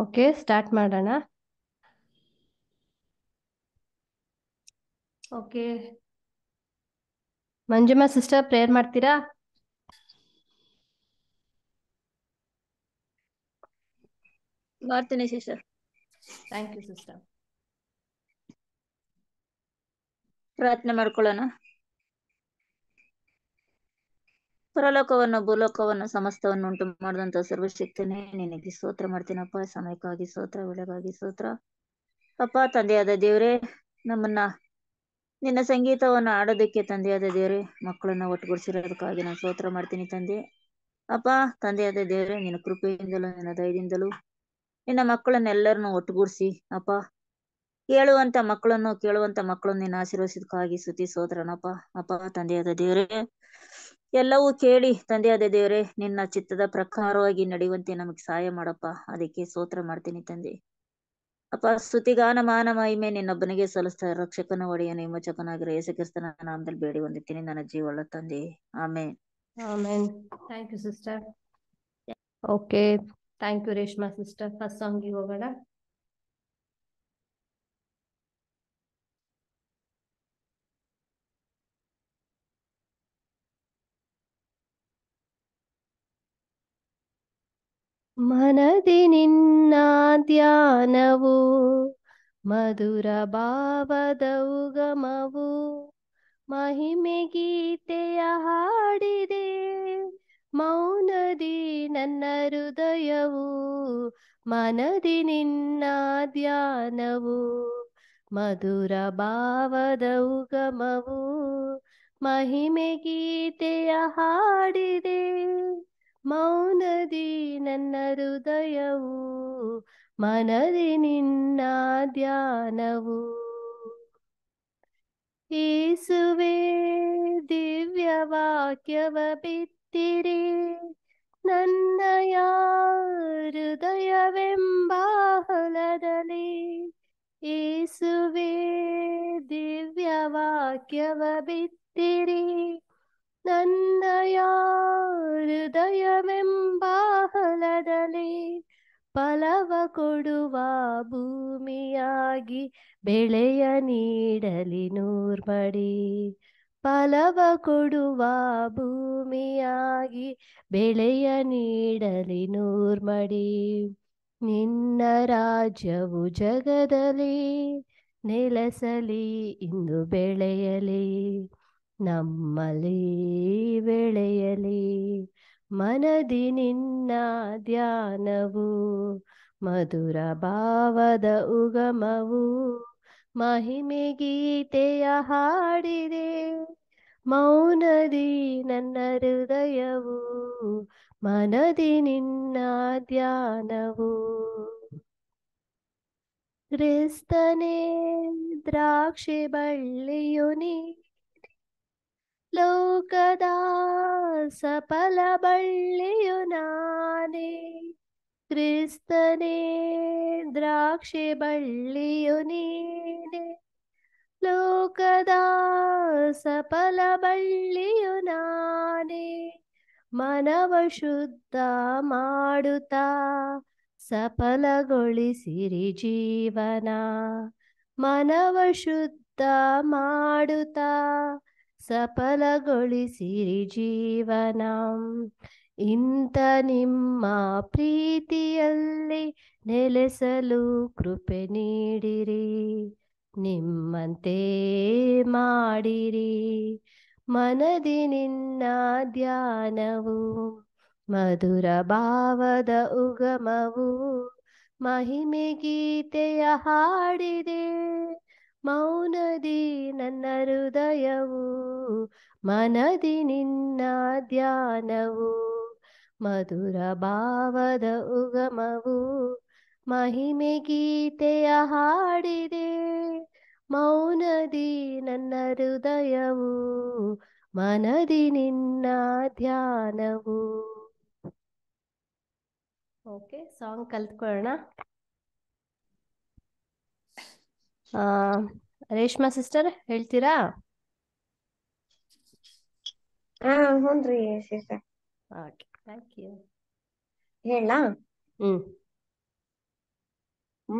Okay start ಮಾಡೋಣ okay Manjumma sister prayer ಮಾಡ್ತೀರಾ ಮಾಡ್ತೀನಿ ಸಿಸ್ಟರ್ ಥ್ಯಾಂಕ್ ಯು ಸಿಸ್ಟರ್ ಪ್ರಾರ್ಥನೆ ಮಾಡ್ಕೊಳ್ಳೋಣ ಪರಲೋಕವನ್ನು ಭೂಲೋಕವನ್ನು ಸಮಸ್ತವನ್ನು ಉಂಟು ಮಾಡಿದಂತ ಸರ್ವಶಕ್ತನೇ ನಿನಗೆ ಸ್ತೋತ್ರ ಮಾಡ್ತೀನಪ್ಪ ಸಮಯಕ್ಕಾಗಿ ಸ್ತೋತ್ರ ಬೆಳಗಾಗಿ ಸ್ತೋತ್ರ ಅಪ್ಪ ತಂದೆಯಾದ ದೇವ್ರೆ ನಮ್ಮನ್ನ ನಿನ್ನ ಸಂಗೀತವನ್ನು ಆಡೋದಕ್ಕೆ ತಂದೆಯಾದ ದೇವ್ರೆ ಮಕ್ಕಳನ್ನ ಒಟ್ಟುಗೂಡಿಸಿರೋದಕ್ಕಾಗಿ ನಾನು ಸ್ತೋತ್ರ ಮಾಡ್ತೀನಿ ತಂದೆ ಅಪ್ಪ ತಂದೆಯಾದ ದೇವ್ರೆ ನಿನ್ನ ಕೃಪೆಯಿಂದಲೂ ನಿನ್ನ ದಯದಿಂದಲೂ ನಿನ್ನ ಮಕ್ಕಳನ್ನೆಲ್ಲರನ್ನು ಒಟ್ಟುಗೂಡಿಸಿ ಅಪ್ಪ ಕೇಳುವಂತ ಮಕ್ಕಳನ್ನು ಕೇಳುವಂತ ಮಕ್ಕಳನ್ನು ನಿನ್ನ ಆಶೀರ್ವಸಿದಕ್ಕಾಗಿ ಸುತಿ ಸ್ತೋತ್ರನಪ್ಪ ಅಪ್ಪ ತಂದೆಯಾದ ದೇವ್ರೆ ಎಲ್ಲವೂ ಕೇಳಿ ತಂದೆ ಅದೇ ದೇವರೇ ನಿನ್ನ ಚಿತ್ತದ ಪ್ರಕಾರವಾಗಿ ನಡೆಯುವಂತೆ ನಮಗೆ ಸಹಾಯ ಮಾಡಪ್ಪ ಅದಕ್ಕೆ ಸ್ತೋತ್ರ ಮಾಡ್ತೀನಿ ತಂದೆ ಅಪ್ಪ ಸ್ತುತಿಗಾನ ಮಾನ ಮಹಿಮೆ ನಿನ್ನೊಬ್ಬನಿಗೆ ಸಲ್ಲಿಸ್ತಾ ರಕ್ಷಕನ ಒಡೆಯ ವಿಮೋಚಕನಾಗಿರೋ ಯೇಸುಕ್ರಿಸ್ತನ ನಾಮದಲ್ಲಿ ಬೇಡಿ ಹೊಂದಿದ್ದೀನಿ ನನ್ನ ಜೀವಳ ತಂದೆ amen thank you sister okay thank you Reshma sister first song ಹೋಗೋಣ ಮನದಿ ನಿನ್ನ ಧ್ಯಾನವು ಮಧುರ ಭಾವದ ಉಗಮವು ಮಹಿಮೆ ಗೀತೆಯ ಹಾಡಿದೆ ಮೌನದಿ ನನ್ನ ಹೃದಯವು ಮನದಿ ನಿನ್ನ ಧ್ಯಾನವು ಮಧುರ ಭಾವದ ಉಗಮವು ಮಹಿಮೆ ಗೀತೆಯ ಹಾಡಿದೆ ಮೌನದಿ ನನ್ನ ಹೃದಯವು ಮನದಿ ನಿನ್ನ ಧ್ಯಾನವು ಈಸುವೆ ದಿವ್ಯ ವಾಕ್ಯವ ಬಿತ್ತಿರಿ ನನ್ನಯ ಹೃದಯವೆಂಬ ಹೊಲದಲ್ಲಿ ಈಸುವೆ ದಿವ್ಯ ವಾಕ್ಯವ ಬಿತ್ತಿರಿ ನನ್ನಯ ಹೃದಯವೆಂಬ ಫಲವ ಕೊಡುವ ಭೂಮಿಯಾಗಿ ಬೆಳೆಯ ನೀಡಲಿ ನೂರ್ಮಡಿ ಫಲವ ಕೊಡುವ ಭೂಮಿಯಾಗಿ ಬೆಳೆಯ ನೀಡಲಿ ನೂರ್ಮಡಿ ನಿನ್ನ ರಾಜ್ಯವು ಜಗದಲ್ಲಿ ನೆಲೆಸಲಿ ಇಂದು ಬೆಳೆಯಲಿ ನಮ್ಮಲ್ಲಿ ಬೆಳೆಯಲಿ ಮನದಿ ನಿನ್ನ ಧ್ಯಾನವು ಮಧುರ ಭಾವದ ಉಗಮವು ಮಹಿಮೆ ಗೀತೆಯ ಹಾಡಿದೆ ಮೌನದಿ ನನ್ನ ಹೃದಯವು ಮನದಿ ನಿನ್ನ ಧ್ಯಾನವು ಕ್ರಿಸ್ತನೇ ದ್ರಾಕ್ಷಿ ಬಳ್ಳಿಯುನಿ ಲೋಕದ ಸಫಲ ಬಳ್ಳಿಯು ನಾನೇ ಕ್ರಿಸ್ತನೇ ದ್ರಾಕ್ಷಿ ಬಳ್ಳಿಯು ನೀನೆ ಲೋಕದ ಸಫಲ ಬಳ್ಳಿಯು ನಾನೇ ಮನವ ಶುದ್ಧ ಮಾಡುತ್ತಾ ಸಫಲಗೊಳಿಸಿರಿ ಜೀವನ ಮನವ ಶುದ್ಧ ಮಾಡುತ್ತಾ ಸಫಲಗೊಳಿಸಿರಿ ಜೀವನ ಇಂಥ ನಿಮ್ಮ ಪ್ರೀತಿಯಲ್ಲಿ ನೆಲೆಸಲು ಕೃಪೆ ನೀಡಿರಿ ನಿಮ್ಮಂತೆ ಮಾಡಿರಿ ಮನದಿ ನಿನ್ನ ಧ್ಯಾನವು ಮಧುರ ಭಾವದ ಉಗಮವು ಮಹಿಮೆ ಗೀತೆಯ ಹಾಡಿದೆ ಮೌನದಿ ನನ್ನ ಹೃದಯವು ಮನದಿ ನಿನ್ನ ಧ್ಯಾನವು ಮಧುರ ಭಾವದ ಉಗಮವು ಮಹಿಮೆ ಗೀತೆಯ ಹಾಡಿದೆ ಮೌನದಿ ನನ್ನ ಹೃದಯವು ಮನದಿ ನಿನ್ನ ಧ್ಯಾನವು ಓಕೆ ಸಾಂಗ್ ಕಲ್ತ್ಕೊಳ್ಳೋಣ ಆ ರೇಷ್ಮಾ ಸಿಸ್ಟರ್ ಹೇಳ್ತೀರಾ ಹಾ ಹ್ಞೂನ್ರಿ ಸಿಸ್ಟರ್ ಓಕೆ ಹೇಳ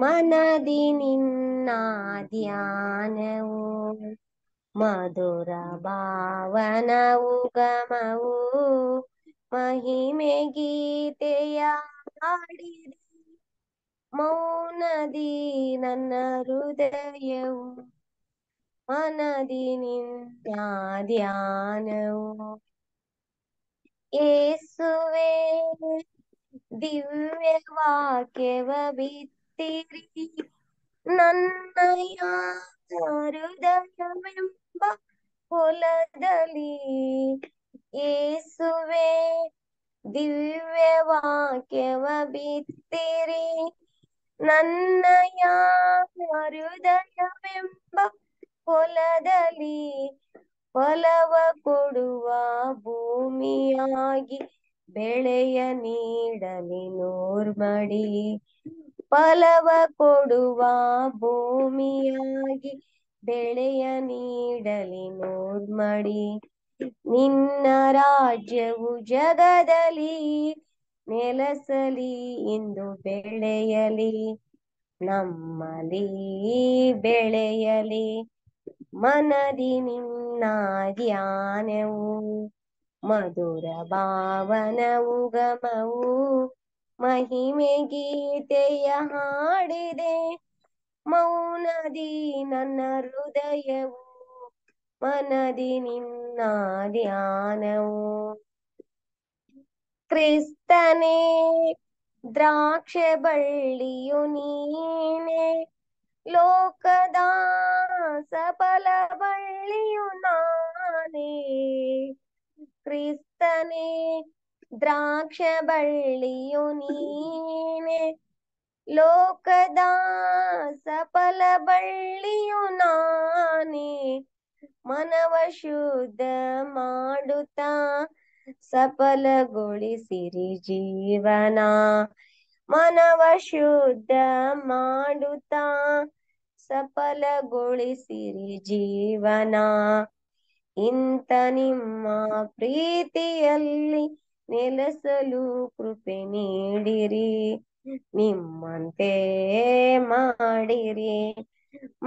ಮನದಿ ನಿನ್ನ ಧ್ಯಾನವು ಮಧುರ ಭಾವನವು ಗಮವು ಮಹಿಮೆ ಗೀತೆಯ ಮೌನದಿ ನನ್ನ ಹೃದಯವು ಮನದಿ ನಿನ್ಯಾಧ್ಯಾನವು ಏಸುವೆ ದಿವ್ಯ ವಾಕ್ಯವ ಬಿತ್ತಿರಿ ನನ್ನಯ ಹೃದಯವೆಂಬ ಹೊಲದಲ್ಲಿ ಏಸುವೆ ದಿವ್ಯ ವಾಕ್ಯವ ಬಿತ್ತಿರಿ ನನ್ನಯ ಹೃದಯವೆಂಬ ಹೊಲದಲ್ಲಿ ಫಲವ ಕೊಡುವ ಭೂಮಿಯಾಗಿ ಬೆಳೆಯ ನೀಡಲಿ ನೋರ್ಮಡಿ ಫಲವ ಕೊಡುವ ಭೂಮಿಯಾಗಿ ಬೆಳೆಯ ನೀಡಲಿ ನೋರ್ಮಡಿ ನಿನ್ನ ರಾಜ್ಯವು ಜಗದಲ್ಲಿ ನೆಲಸಲಿ ಇಂದು ಬೆಳೆಯಲಿ ನಮ್ಮಲಿ ಬೆಳೆಯಲಿ ಮನದಿ ನಿನ್ನ ಧ್ಯಾನವು ಮಧುರ ಭಾವನ ಗಮವು ಮಹಿಮೆ ಗೀತೆಯ ಹಾಡಿದೆ ಮೌನದಿ ನನ್ನ ಹೃದಯವು ಮನದಿ ನಿನ್ನ ಧ್ಯಾನವು ಕ್ರಿಸ್ತನೇ ದ್ರಾಕ್ಷ ಬಳ್ಳಿಯು ನೀನೆ ಲೋಕದ ಸಫಲ ಬಳ್ಳಿಯು ನಾನೇ ಕ್ರಿಸ್ತನೇ ದ್ರಾಕ್ಷ ಬಳ್ಳಿಯು ನೀನೆ ಲೋಕದ ಸಫಲ ಬಳ್ಳಿಯು ನಾನೇ ಮನವ ಶುದ್ಧ ಮಾಡುತ್ತಾ ಸಫಲಗೊಳಿಸಿರಿ ಜೀವನ ಮನವ ಶುದ್ಧ ಮಾಡುತ್ತಾ ಸಫಲಗೊಳಿಸಿರಿ ಜೀವನ ಇಂತ ನಿಮ್ಮ ಪ್ರೀತಿಯಲ್ಲಿ ನೆಲೆಸಲು ಕೃಪೆ ನೀಡಿರಿ ನಿಮ್ಮಂತೆ ಮಾಡಿರಿ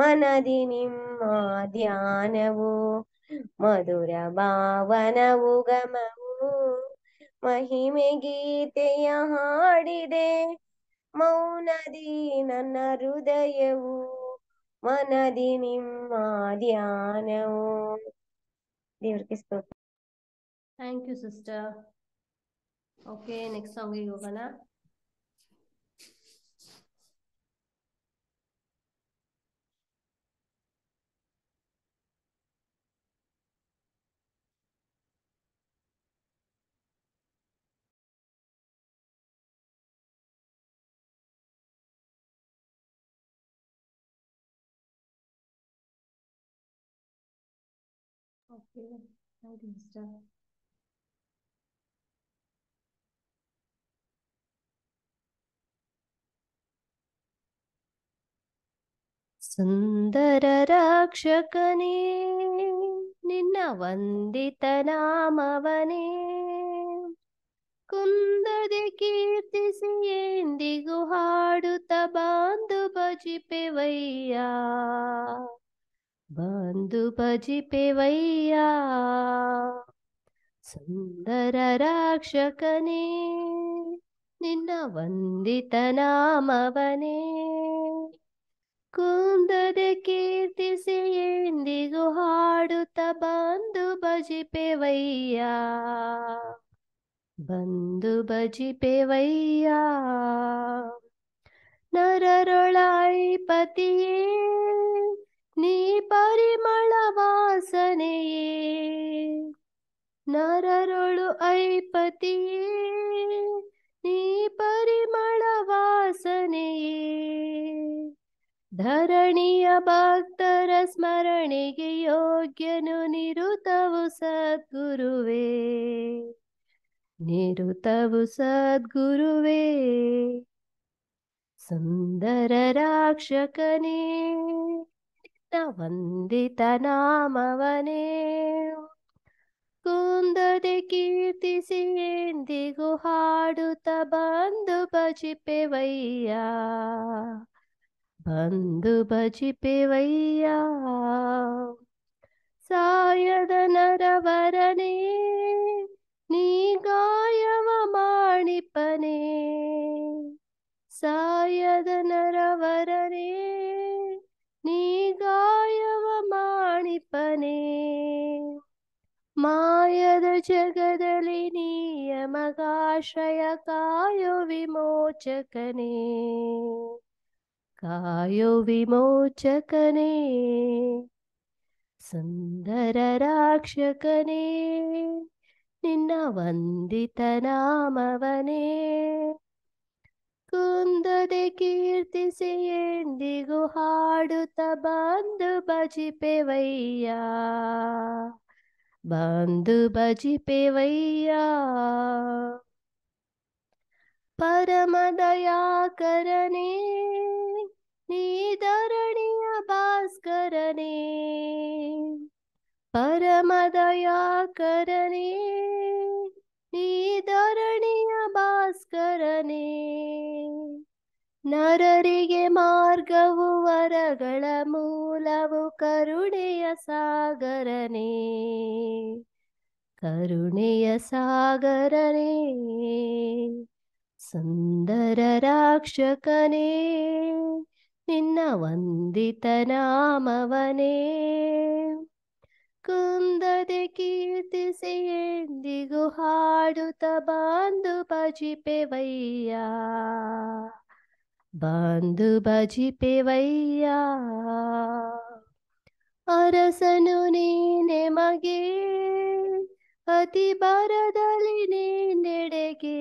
ಮನದಿ ನಿಮ್ಮ ಧ್ಯಾನವು ಮಧುರ ಭಾವನವು ಗಮವು ಮಹಿಮೆ ಗೀತೆಯ ಹಾಡಿದೆ ಮೌನದಿ ನನ್ನ ಹೃದಯವು ಮನದಿ ನಿಮ್ಮ ಧ್ಯಾನವು ದೇವ್ರಿಗೆ ಸ್ತೋತ್ರ thank you sister okay next ಸಾಂಗಿಗೆ ಹೋಗೋಣ Yeah, writing stuff. ಸುಂದರ ರಾಕ್ಷಕನೇ ನಿನ್ನ ವಂದಿತ ನಾಮವನೇ ಕುಂದದೆ ಕೀರ್ತಿಸಿ ಎಂದಿಗೂ ಹಾಡುತ್ತ ಬಾಂಧು ಬಜಿಪೆವಯ್ಯ ಬಂದು ಭಜಿಪೆವಯ್ಯಾ ಸುಂದರ ರಾಕ್ಷಕನೇ ನಿನ್ನ ವಂದಿತ ನಾಮವನೇ ಕುಂದದ ಕೀರ್ತಿಸಿ ಎಂದಿಗೂ ಹಾಡುತ್ತ ಬಂದು ಭಜಿಪೆವಯ್ಯ ಬಂದು ಭಜಿಪೆವಯ್ಯ ನರರೊಳಾಯಿ ಪತಿಯೇ परिमल वासने नरळु ऐपति ಧರಣಿಯ ಭಕ್ತರ ಸ್ಮರಣೆಗೆ ಯೋಗ್ಯನು ನಿರುತವು ಸದ್ಗುರುವೇ निरुतव ಸದ್ಗುರುವೇ ಸುಂದರ ರಾಕ್ಷಕನೇ வந்திதநாமவனே ಕುಂದದೆ ಕೀರ್ತಿಸಿ ಎಂದಿಗೂ ಹಾಡುತ್ತ ಬಂದು ಭಜಿಪೆವಯ್ಯ ಬಂದು ಭಜಿಪೆವಯ್ಯ ಸಾಯದ ನರವರನೇ ನೀ ಗಾಯವ ಮಾಡಿಪನೇ ಸಾಯದ ನರವರನೇ नीगायवमाणिपने गायव माणिपने मायदजगदलि नियमकाशयकाय विमोचकने कायो विमोचकने सुन्दरराक्षकने निनवन्दितनामवने ಕುಂದದೆ ಕೀರ್ತಿಸಿ ಎಂದಿಗೂ ಹಾಡುತ್ತ ಬಂದು ಭಜಿಪೆವಯ್ಯ ಬಂದು ಭಜಿಪೆವಯ್ಯ ಪರಮದಯಾಕರನೇ ನೀ ಧರಣಿಯ ಭಾಸ್ಕರನೇ ಪರಮದಯಾಕರನೇ ಈ ಧರಣಿಯ ಭಾಸ್ಕರನೇ ನರರಿಗೆ ಮಾರ್ಗವು ವರಗಳ ಮೂಲವು ಕರುಣೆಯ ಸಾಗರನೇ ಕರುಣೆಯ ಸಾಗರನೇ ಸುಂದರ ರಾಕ್ಷಕನೇ ನಿನ್ನ ವಂದಿತ ನಾಮವನೇ ಕುಂದದೆ ಕೀರ್ತಿಸಿ ಎಂದಿಗೂ ಹಾಡುತ್ತ ಬಂದು ಬಜಿಪೆ ಬಂದು ಬಜಿಪೆವಯ್ಯ ಅರಸನು ನೀನೆ ಮಗೆ ಅತಿ ಬರದಲ್ಲಿ ನೀನೆಡೆಗೆ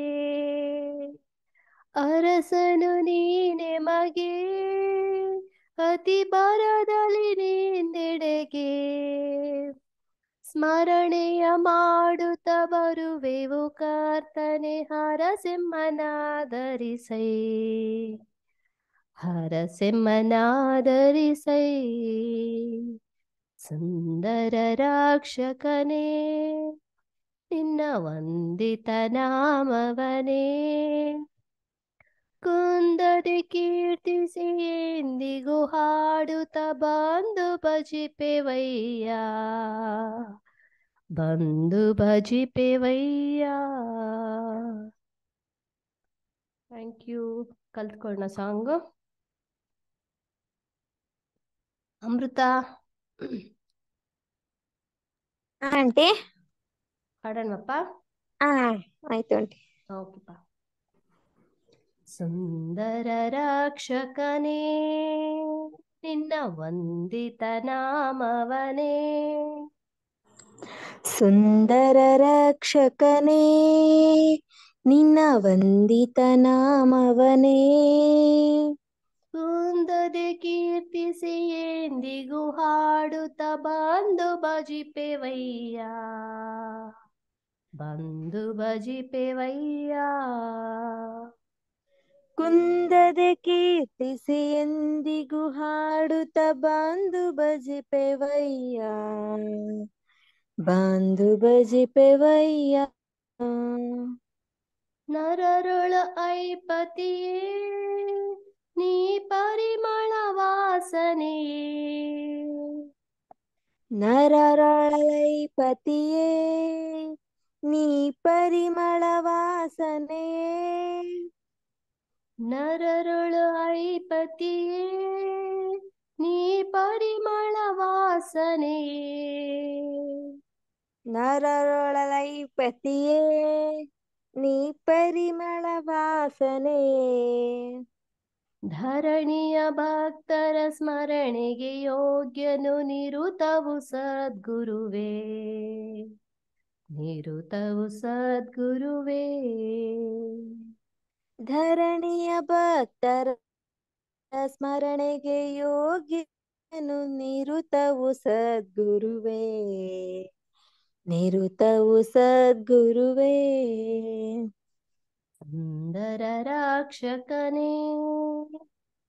ಅರಸನು ನೀನೆ ಮಗೆ ಅತಿ ಬರದಲ್ಲಿ ನಿಂದೆಡೆಗೆ ಸ್ಮರಣೆಯ ಮಾಡುತ್ತ ಬರುವೆವು ಕರ್ತನೆ ಹರಸಿಂಹನಾದರಿಸೈ ಹರಸಿಂಹನಾದರಿಸೈ ಸುಂದರ ರಾಕ್ಷಕನೇ ನಿನ್ನ ವಂದಿತ ನಾಮವನೇ కుందటి కీర్తిసేంది గుహాడుత బంధు భజిపెవయ్యా బంధు భజిపెవయ్యా ಥ್ಯಾಂಕ್ ಯು ಕಲ್ತ್ಕೊಳ್ಳೋಣ ಸಾಂಗು ಅಮೃತ ಆಂಟಿ ಹಾಡೋಣಪ್ಪ ಆಯ್ತು ಆಂಟಿ ಓಕೆಪ್ಪ ಸುಂದರ ರಾಕ್ಷಕನೇ ನಿನ್ನ ವಂದಿತ ನಾಮವನೇ ಸುಂದರ ರಕ್ಷಕನೇ ನಿನ್ನ ವಂದಿತ ನಾಮವನೇ ಕುಂದದೆ ಕೀರ್ತಿಸಿ ಎಂದಿಗೂ ಹಾಡುತ್ತ ಬಂದು ಬಜಿಪೆವಯ್ಯ ಬಂದು ಬಜಿಪೆವಯ್ಯ ಕುಂದದ ಕೀರ್ತಿಸಿ ಎಂದಿಗೂ ಹಾಡುತ್ತ ಬಾಂಧು ಬಜಿಪೆವಯ್ಯ ಬಾಂಧು ಬಜಿಪೆವಯ್ಯ ನರರೊಳ ಐಪತಿಯೇ ನೀ ಪರಿಮಳ ನರರೊಳ ಐಪತಿಯೇ ನೀ ಪರಿಮಳ ವಾಸನೆಯೇ ನರರುಳು ಐಪತಿಯೇ ನೀ ಪರಿಮಳ ವಾಸನೆಯೇ ಐಪತಿಯೇ ನೀ ಪರಿಮಳ ವಾಸನೆ ಧರಣಿಯ ಭಕ್ತರ ಸ್ಮರಣೆಗೆ ಯೋಗ್ಯನು ನಿರುತವು ಸದ್ಗುರುವೇ ನಿರುತವು ಸದ್ಗುರುವೇ ಧರಣಿಯ ಭಕ್ತರ ಸ್ಮರಣೆಗೆ ಯೋಗ್ಯನು ನಿರುತವು ಸದ್ಗುರುವೇ ನಿರುತವು ಸದ್ಗುರುವೇ ಸುಂದರ ರಾಕ್ಷಕನೇ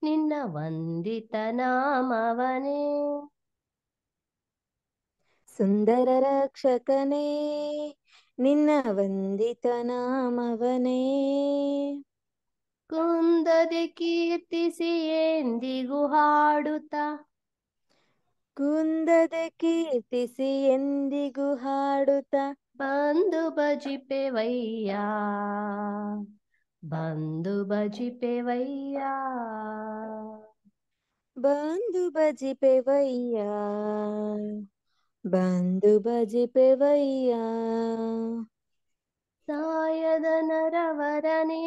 ನಿನ್ನ ವಂದಿತ ನಾಮವನೇ ಸುಂದರ ರಕ್ಷಕನೇ ನಿನ್ನ ವಂದಿತ ನಾಮವನೇ ಕುಂದದೆ ಕೀರ್ತಿಸಿ ಎಂದಿಗೂ ಹಾಡುತ್ತ ಕುಂದದ ಕೀರ್ತಿಸಿ ಎಂದಿಗೂ ಹಾಡುತ್ತ ಬಂದು ಬಜಿಪೆ ವಯ್ಯ ಬಂದು ಬಜಿಪೆ ವಯ್ಯ ಬಂದು ಬಜಿಪೆ ವಯ್ಯ ಬಂದು ಬಜಿಪೆ ವಯ್ಯ ಸಾಯದ ನರವರನೇ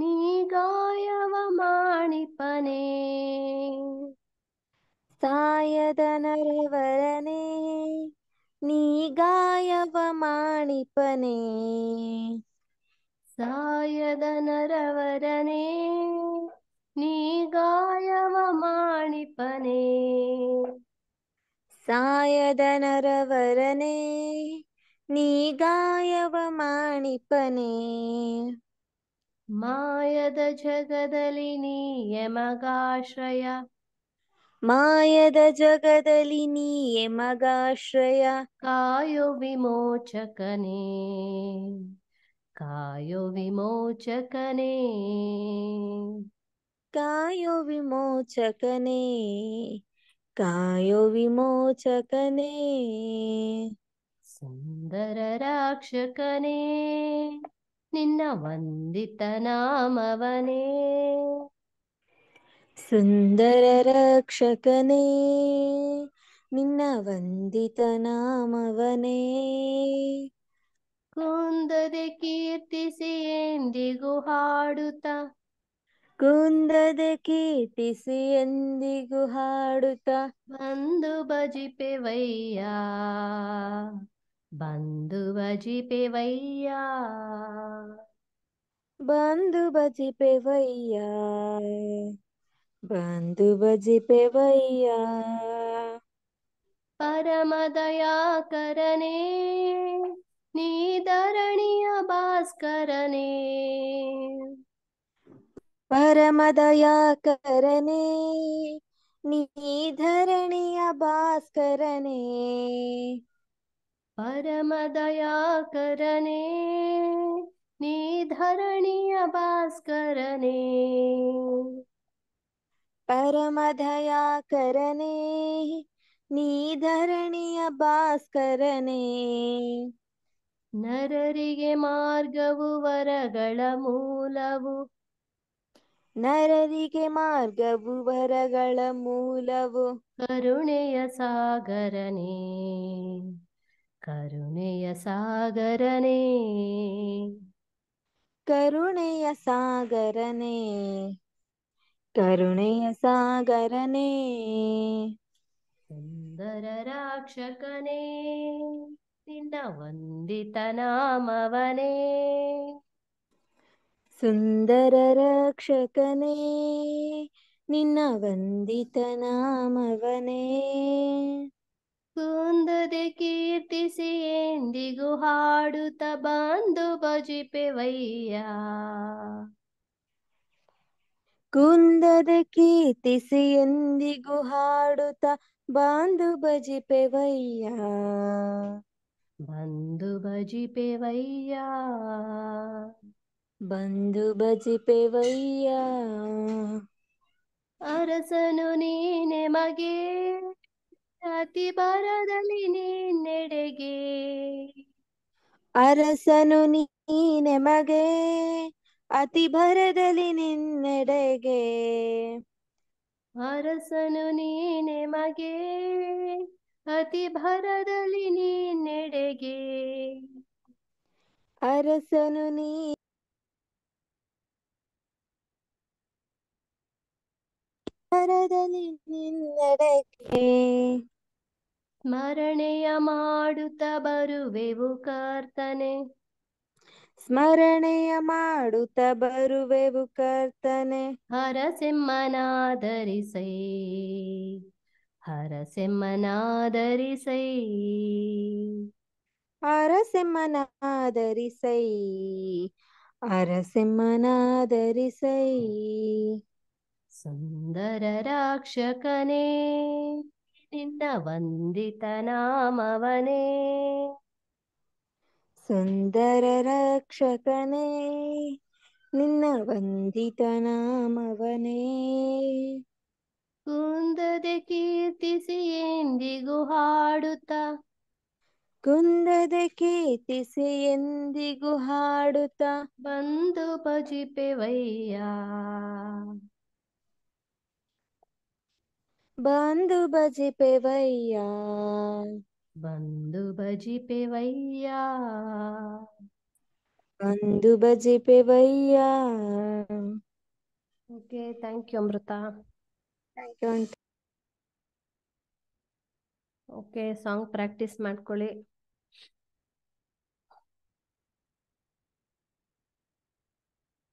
ನೀಗಾಯವ ಮಾಣಿಪನೆ ಸಾಯದ ನೀ ನೀಗಾಯವ ಮಾಣಿಪನೆ ಸಾಯದ ನೀ ನೀಗಾಯವ ಮಾಣಿಪನೆ ಸಾಯದ ನೀ ನೀಗಾಯವ ಮಾಣಿಪನೆ ಮಾಯದ ಜಗದಲ್ಲಿ ನಿಯಮಗಾಶ್ರಯ ಮಾಯದ ಜಗದಲ್ಲಿ ನಿಯಮಗಾಶ್ರಯ ಕಾಯೋ ವಿಮೋಚಕನೇ ಕಾಯೋ ವಿಮೋಚಕನೇ ಕಾಯೋ ವಿಮೋಚಕನೇ ಕಾಯೋ ವಿಮೋಚಕನೇ ಸುಂದರ ರಾಕ್ಷಕನೇ ನಿನ್ನ ವಂದಿತ ನಾಮವನೇ ಸುಂದರ ರಕ್ಷಕನೇ ನಿನ್ನ ವಂದಿತ ನಾಮವನೇ ಕುಂದದೆ ಕೀರ್ತಿಸಿ ಎಂದಿಗೂ ಹಾಡುತ್ತ ಕುಂದದ ಕೀರ್ತಿಸಿ ಎಂದಿಗೂ ಹಾಡುತ್ತ ಬಂದು बंधु बजी पे वैया बंधु बजी पे वैया बंधु बजी पे वैया परम दया करने निदरणीय भास्कर परम दया करने निधरणीय भास्करणी परम दया करने निधरणीय भास्करने परमधया करने निधरणीय ಭಾಸ್ಕರನೇ ನರರಿಗೆ ಮಾರ್ಗವು ವರಗಳ ಮೂಲವು ನರರಿಗೆ ಮಾರ್ಗವು ವರಗಳ ಮೂಲವು ಕರುಣೆಯ ಸಾಗರನೇ सागरने सागरने करुणेयसागरने सागरने सुन्दर रक्षकने नामवने सुन्दर रक्षकने नामवने ಕುಂದದೆ ಕೀರ್ತಿಸಿ ಎಂದಿಗೂ ಹಾಡುತ್ತ ಬಂದು ಭಜಿಪೆವಯ್ಯ ಕುಂದದ ಕೀರ್ತಿಸಿ ಎಂದಿಗೂ ಹಾಡುತ್ತ ಬಂದು ಭಜಿಪೆವಯ್ಯ ಬಂದು ಭಜಿಪೆವಯ್ಯ ಬಂದು ಭಜಿಪೆವಯ್ಯ ಅರಸನು ನೀನೆ ಮಗೇ ಜಾತಿ ಬರದಲ್ಲಿ ನೀನೆಡೆಗೆ ಅರಸನು ನೀನೆ ಮಗೆ ಅತಿ ಭರದಲ್ಲಿ ನಿನ್ನೆಡೆಗೆ ಅರಸನು ನೀನೆ ಮಗೆ ಅತಿ ಭರದಲ್ಲಿ ನೀನೆಡೆಗೆ ಅರಸನು ನೀ ಮರದಲ್ಲಿ ನಿನ್ನಡಕ್ಕೆ ಸ್ಮರಣೆಯ ಮಾಡುತ್ತ ಬರುವೆವು ಕರ್ತನೆ ಸ್ಮರಣೆಯ ಮಾಡುತ್ತ ಬರುವೆವು ಕರ್ತನೆ ಹರಸಿಂಹನಾದರಿಸೈ ಹರಸಿಂಹನಾದರಿಸೈ ಹರಸಿಂಹನಾದರಿಸೈ ಹರಸಿಂಹನಾದರಿಸೈ ಸುಂದರ ರಾಕ್ಷಕನೇ ನಿನ್ನ ವಂದಿತ ನಾಮವನೇ ಸುಂದರ ರಕ್ಷಕನೇ ನಿನ್ನ ವಂದಿತ ನಾಮವನೇ ಕುಂದದೆ ಕೀರ್ತಿಸಿ ಎಂದಿಗೂ ಹಾಡುತ್ತ ಕುಂದದ ಕೀರ್ತಿಸಿ ಎಂದಿಗೂ ಹಾಡುತ್ತ ಬಂದು ಭಜಿಪೆವಯ್ಯ बंधु बजी पे वैया बंधु बजी पे वैया बंधु बजी पे वैया okay thank you Amrutha okay song practice me